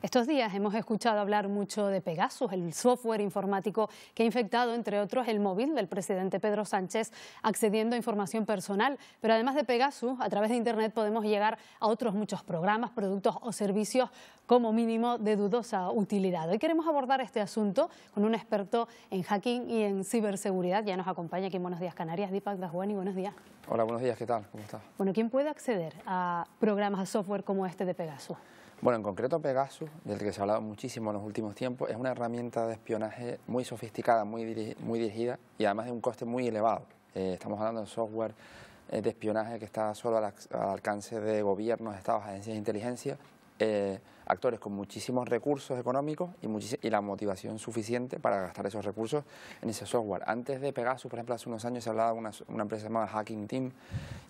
Estos días hemos escuchado hablar mucho de Pegasus, el software informático que ha infectado, entre otros, el móvil del presidente Pedro Sánchez, accediendo a información personal. Pero además de Pegasus, a través de Internet podemos llegar a otros muchos programas, productos o servicios como mínimo de dudosa utilidad. Hoy queremos abordar este asunto con un experto en hacking y en ciberseguridad. Ya nos acompaña aquí en Buenos Días Canarias, Dipak Daswani. Buenos días. Hola, buenos días. ¿Qué tal? ¿Cómo estás? Bueno, ¿quién puede acceder a programas, a software como este de Pegasus? Bueno, en concreto Pegasus, del que se ha hablado muchísimo en los últimos tiempos, es una herramienta de espionaje muy sofisticada, muy, dirigida y además de un coste muy elevado. Eh, estamos hablando de software eh, de espionaje que está solo al alcance de gobiernos, estados, agencias de inteligencia eh, actores con muchísimos recursos económicos y, y, la motivación suficiente para gastar esos recursos en ese software. Antes de Pegasus, por ejemplo, hace unos años se hablaba de una, empresa llamada Hacking Team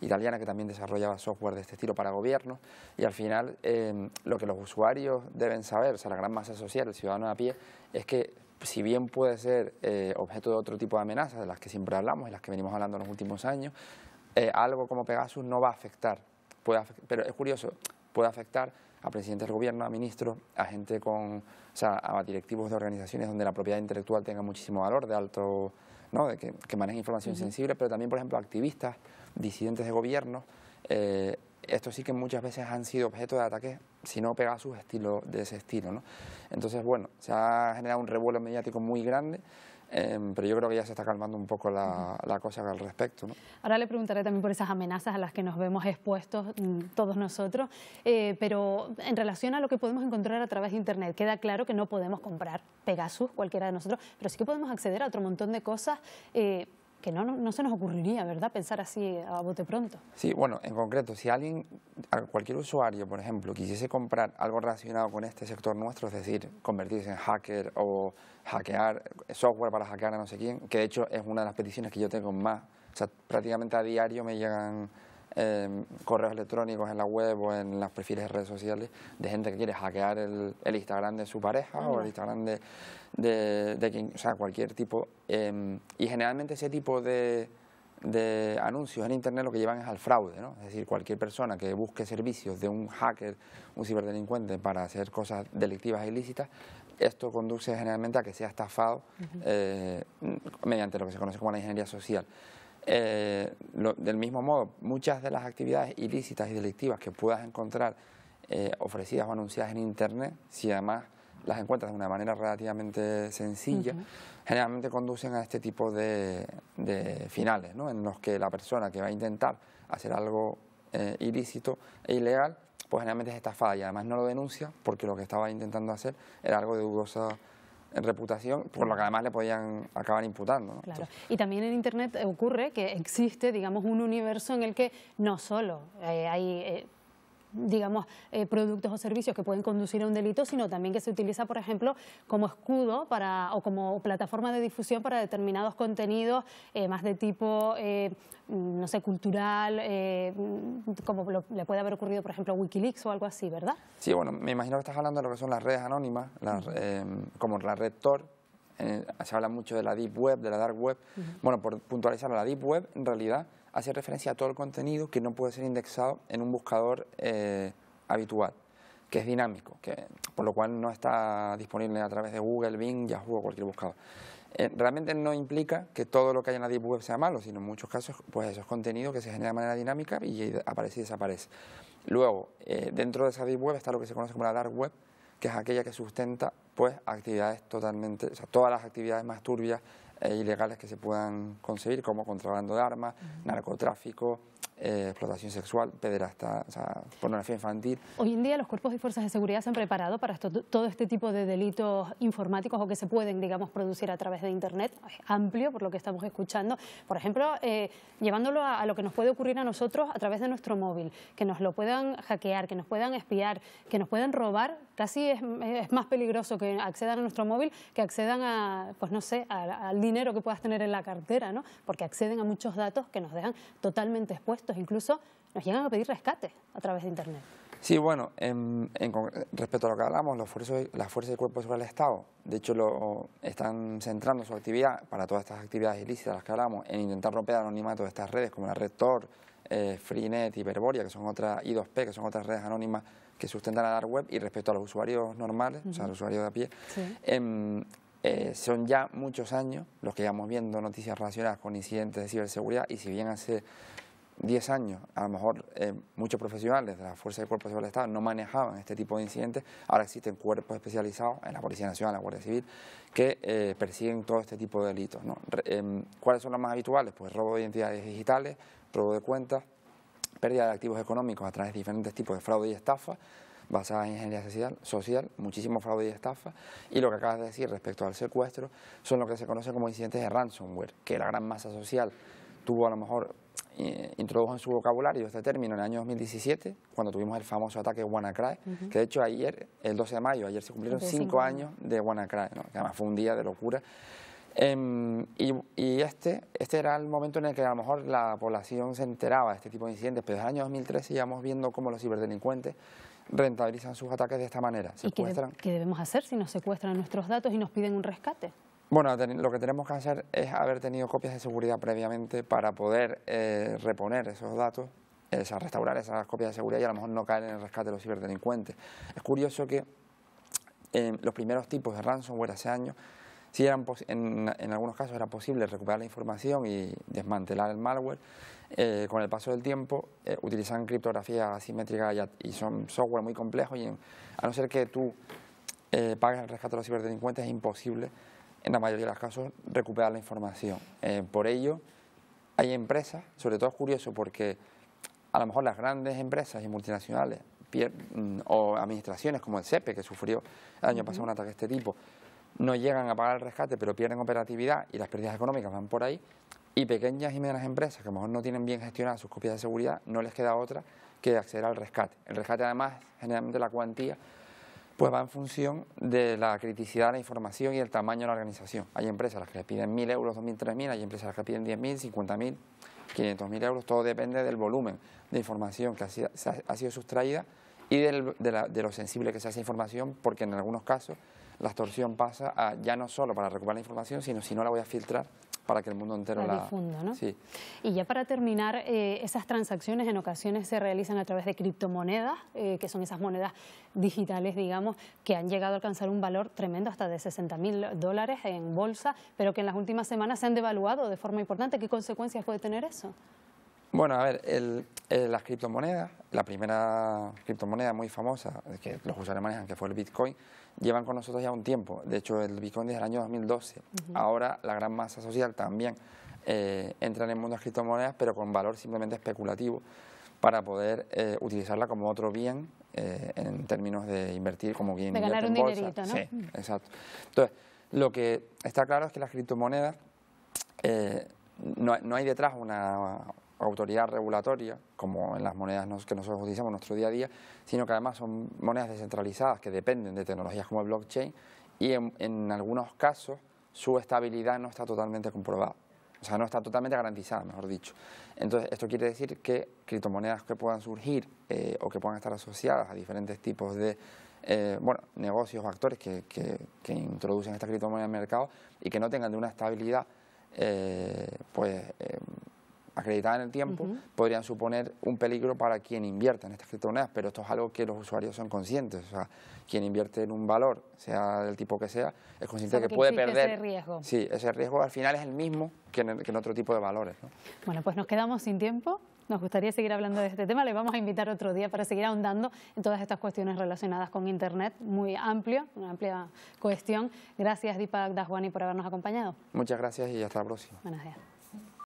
italiana que también desarrollaba software de este estilo para gobiernos y al final eh, lo que los usuarios deben saber, o sea, la gran masa social, el ciudadano a pie, es que si bien puede ser eh, objeto de otro tipo de amenazas, de las que siempre hablamos y las que venimos hablando en los últimos años, algo como Pegasus no va a afectar. Puede afectar pero es curioso, puede afectar a presidentes de gobierno, a ministros, a gente con, o sea, a directivos de organizaciones donde la propiedad intelectual tenga muchísimo valor, de alto, ¿no? De que, que manejen información sensible, pero también, por ejemplo, activistas, disidentes de gobierno. Eh, ...esto sí que muchas veces han sido objeto de ataques, si no su estilo, de ese estilo. ¿no? Entonces, bueno, se ha generado un revuelo mediático muy grande. Em, pero yo creo que ya se está calmando un poco la, cosa al respecto. Ahora le preguntaré también por esas amenazas a las que nos vemos expuestos mm, todos nosotros, eh, pero en relación a lo que podemos encontrar a través de Internet, queda claro que no podemos comprar Pegasus, cualquiera de nosotros, pero sí que podemos acceder a otro montón de cosas eh, que no, no, se nos ocurriría, ¿verdad?, pensar así a bote pronto. Sí, bueno, en concreto, si alguien, cualquier usuario, por ejemplo, quisiese comprar algo relacionado con este sector nuestro, es decir, convertirse en hacker o hackear, software para hackear a no sé quién, que de hecho es una de las peticiones que yo tengo más, o sea, prácticamente a diario me llegan correos electrónicos en la web o en las perfiles de redes sociales de gente que quiere hackear el, Instagram de su pareja o el Instagram de, quien, sea, cualquier tipo. Em, y generalmente ese tipo de, anuncios en Internet lo que llevan es al fraude, ¿no? Es decir, cualquier persona que busque servicios de un hacker, un ciberdelincuente para hacer cosas delictivas e ilícitas, esto conduce generalmente a que sea estafado eh, mediante lo que se conoce como la ingeniería social. Eh, del mismo modo, muchas de las actividades ilícitas y delictivas que puedas encontrar eh, ofrecidas o anunciadas en Internet, si además las encuentras de una manera relativamente sencilla, generalmente conducen a este tipo de, finales, ¿no? en los que la persona que va a intentar hacer algo eh, ilícito e ilegal, pues generalmente es estafada y además no lo denuncia porque lo que estaba intentando hacer era algo de dudosa en reputación, por lo que además le podían acabar imputando. Claro. y también en Internet ocurre que existe, digamos, un universo en el que no solo eh, hay... Eh, digamos, eh, productos o servicios que pueden conducir a un delito, sino también que se utiliza, por ejemplo, como escudo para, o como plataforma de difusión para determinados contenidos eh, más de tipo, eh, no sé, cultural, como le puede haber ocurrido, por ejemplo, Wikileaks o algo así, ¿verdad? Sí, bueno, me imagino que estás hablando de lo que son las redes anónimas, em, como la red Tor, se habla mucho de la Deep Web, de la Dark Web. Bueno, por puntualizar, la Deep Web en realidad hace referencia a todo el contenido que no puede ser indexado en un buscador eh, habitual, que es dinámico, que, por lo cual no está disponible a través de Google, Bing, Yahoo o cualquier buscador. Eh, realmente no implica que todo lo que hay en la Deep Web sea malo, sino en muchos casos pues eso es contenido que se genera de manera dinámica y aparece y desaparece. Luego, eh, dentro de esa Deep Web está lo que se conoce como la Dark Web, que es aquella que sustenta pues actividades totalmente, o sea, todas las actividades más turbias e ilegales que se puedan concebir, como contrabando de armas, narcotráfico, eh, explotación sexual, pederasta, o sea, pornografía infantil. Hoy en día los cuerpos y fuerzas de seguridad se han preparado para todo este tipo de delitos informáticos o que se pueden, digamos, producir a través de Internet, es amplio por lo que estamos escuchando. Por ejemplo, eh, llevándolo a, lo que nos puede ocurrir a nosotros a través de nuestro móvil, que nos lo puedan hackear, que nos puedan espiar, que nos puedan robar casi es, más peligroso que accedan a nuestro móvil que accedan a, pues no sé, al dinero que puedas tener en la cartera, ¿no? Porque acceden a muchos datos que nos dejan totalmente expuestos, incluso nos llegan a pedir rescate a través de Internet. Sí, bueno, en, respecto a lo que hablamos, los las fuerzas del cuerpo sobre el Estado, de hecho, lo, están centrando su actividad para todas estas actividades ilícitas, las que hablamos, en intentar romper el anonimato de estas redes, como la red Tor, eh, Freenet y Verboria, que son otras I2P, que son otras redes anónimas que sustentan la dark web, y respecto a los usuarios normales, o sea, los usuarios de a pie, em, eh, son ya muchos años los que llevamos viendo noticias relacionadas con incidentes de ciberseguridad y si bien hace 10 años, a lo mejor eh, muchos profesionales de la Fuerza de cuerpos del Estado no manejaban este tipo de incidentes, ahora existen cuerpos especializados en la Policía Nacional, en la Guardia Civil, que eh, persiguen todo este tipo de delitos. Em, ¿Cuáles son los más habituales? Pues robo de identidades digitales, robo de cuentas, pérdida de activos económicos a través de diferentes tipos de fraude y estafa, basadas en ingeniería social, social, muchísimo fraude y estafa, y lo que acabas de decir respecto al secuestro son lo que se conoce como incidentes de ransomware, que la gran masa social tuvo a lo mejor eh, introdujo en su vocabulario este término en el año 2017, cuando tuvimos el famoso ataque WannaCry, que de hecho ayer, el 12 de mayo, ayer se cumplieron cinco, años de WannaCry, que además fue un día de locura. Em, y, este, este era el momento en el que a lo mejor la población se enteraba de este tipo de incidentes, pero desde el año 2013 íbamos viendo cómo los ciberdelincuentes rentabilizan sus ataques de esta manera. ¿Y qué, debemos hacer si nos secuestran nuestros datos y nos piden un rescate? Bueno, lo que tenemos que hacer es haber tenido copias de seguridad previamente para poder eh, reponer esos datos, eh, o restaurar esas copias de seguridad y a lo mejor no caer en el rescate de los ciberdelincuentes. Es curioso que eh, los primeros tipos de ransomware hace años, sí eran en, algunos casos era posible recuperar la información y desmantelar el malware. con el paso del tiempo utilizan criptografía asimétrica y, son software muy complejo, y a no ser que tú pagues el rescate de los ciberdelincuentes es imposible en la mayoría de los casos, recuperar la información. Eh, por ello, hay empresas, sobre todo es curioso porque a lo mejor las grandes empresas y multinacionales mm, o administraciones como el CEPE, e, que sufrió el año pasado un ataque de este tipo, no llegan a pagar el rescate, pero pierden operatividad y las pérdidas económicas van por ahí, y pequeñas y medianas empresas que a lo mejor no tienen bien gestionadas sus copias de seguridad, no les queda otra que acceder al rescate. El rescate además, generalmente la cuantía pues va en función de la criticidad de la información y el tamaño de la organización. Hay empresas a las que le piden 1.000 euros, 2.000, 3.000, hay empresas a las que piden 10.000, 50.000, 500.000 euros. Todo depende del volumen de información que ha sido, sustraída y de, de, lo sensible que sea esa información, porque en algunos casos la extorsión pasa a ya no solo para recuperar la información, sino si no la voy a filtrar para que el mundo entero la, difunda. Y ya para terminar, eh, esas transacciones en ocasiones se realizan a través de criptomonedas, eh, que son esas monedas digitales, digamos, que han llegado a alcanzar un valor tremendo hasta de 60 mil dólares en bolsa, pero que en las últimas semanas se han devaluado de forma importante. ¿Qué consecuencias puede tener eso? Bueno, a ver, eh, las criptomonedas, la primera criptomoneda muy famosa que los usuarios manejan, que fue el Bitcoin, llevan con nosotros ya un tiempo. De hecho, el Bitcoin desde el año 2012. Ahora la gran masa social también eh, entra en el mundo de las criptomonedas, pero con valor simplemente especulativo para poder eh, utilizarla como otro bien en términos de invertir como bien... de ganar un dinerito, ¿no? Sí, exacto. Entonces, lo que está claro es que las criptomonedas no, hay detrás una, autoridad regulatoria, como en las monedas que nosotros utilizamos en nuestro día a día, sino que además son monedas descentralizadas que dependen de tecnologías como el blockchain y en, algunos casos su estabilidad no está totalmente comprobada. O sea, no está totalmente garantizada, mejor dicho. Entonces, esto quiere decir que criptomonedas que puedan surgir eh, o que puedan estar asociadas a diferentes tipos de eh, bueno, negocios o actores que, que, introducen esta criptomoneda al mercado y que no tengan de una estabilidad eh, pues, em, acreditada en el tiempo, podrían suponer un peligro para quien invierte en estas criptomonedas, pero esto es algo que los usuarios son conscientes. O sea, quien invierte en un valor, sea del tipo que sea, es consciente de que, puede perder. Ese riesgo. Sí, ese riesgo al final es el mismo que en, otro tipo de valores. Bueno, pues nos quedamos sin tiempo. Nos gustaría seguir hablando de este tema. Le vamos a invitar otro día para seguir ahondando en todas estas cuestiones relacionadas con Internet, muy amplio, una amplia cuestión. Gracias, Deepak Daswani, por habernos acompañado. Muchas gracias y hasta la próxima. Buenas días.